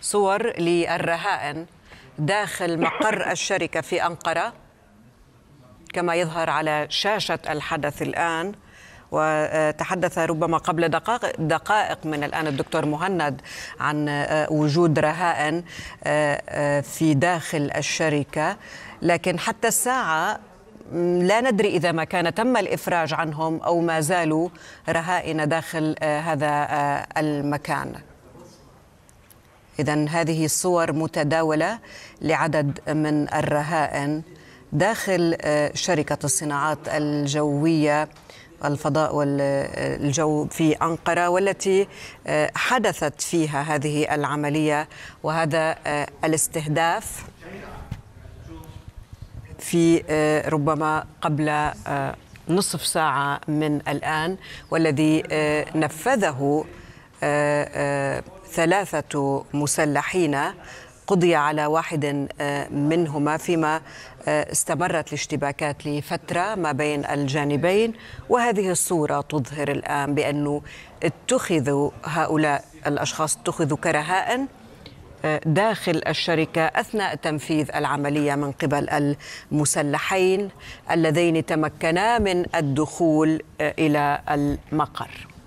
صور للرهائن داخل مقر الشركة في أنقرة كما يظهر على شاشة الحدث الآن وتحدث ربما قبل دقائق, دقائق من الآن الدكتور مهند عن آه، وجود رهائن آه، آه، في داخل الشركة لكن حتى الساعة لا ندري إذا ما كان تم الإفراج عنهم أو ما زالوا رهائن داخل هذا المكان إذا هذه صور متداولة لعدد من الرهائن داخل آه، شركة الصناعات الجوية الفضاء والجو في أنقرة والتي آه، حدثت فيها هذه العملية وهذا آه، الاستهداف في ربما قبل نصف ساعة من الآن والذي نفذه ثلاثة مسلحين قضي على واحد آه، منهما فيما آه، استمرت الاشتباكات لفترة ما بين الجانبين وهذه الصورة تظهر الآن بأنه اتخذوا هؤلاء الأشخاص اتخذوا كرهاء آه، داخل الشركة أثناء تنفيذ العملية من قبل المسلحين اللذين تمكنا من الدخول إلى المقر